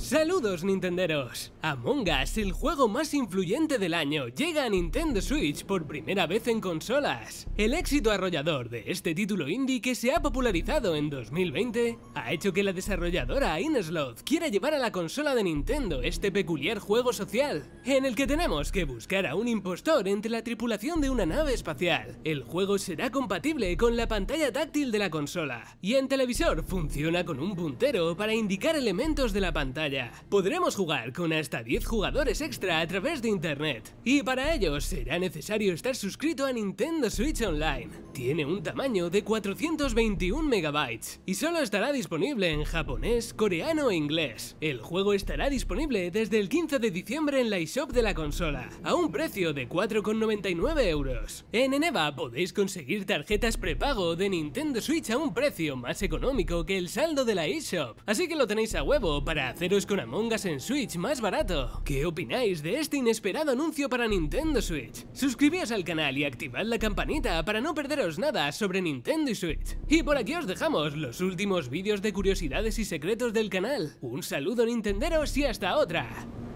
Saludos Nintenderos. Among Us, el juego más influyente del año, llega a Nintendo Switch por primera vez en consolas. El éxito arrollador de este título indie que se ha popularizado en 2020 ha hecho que la desarrolladora Inesloth quiera llevar a la consola de Nintendo este peculiar juego social, en el que tenemos que buscar a un impostor entre la tripulación de una nave espacial. El juego será compatible con la pantalla táctil de la consola, y en televisor funciona con un puntero para indicar elementos de la pantalla Podremos jugar con hasta 10 jugadores extra a través de internet, y para ello será necesario estar suscrito a Nintendo Switch Online. Tiene un tamaño de 421 MB y solo estará disponible en japonés, coreano e inglés. El juego estará disponible desde el 15 de diciembre en la eShop de la consola, a un precio de 4,99 euros. En Eneva podéis conseguir tarjetas prepago de Nintendo Switch a un precio más económico que el saldo de la eShop, así que lo tenéis a huevo para haceros con Among Us en Switch más barato. ¿Qué opináis de este inesperado anuncio para Nintendo Switch? Suscribíos al canal y activad la campanita para no perderos nada sobre Nintendo y Switch. Y por aquí os dejamos los últimos vídeos de curiosidades y secretos del canal. Un saludo Nintenderos y hasta otra.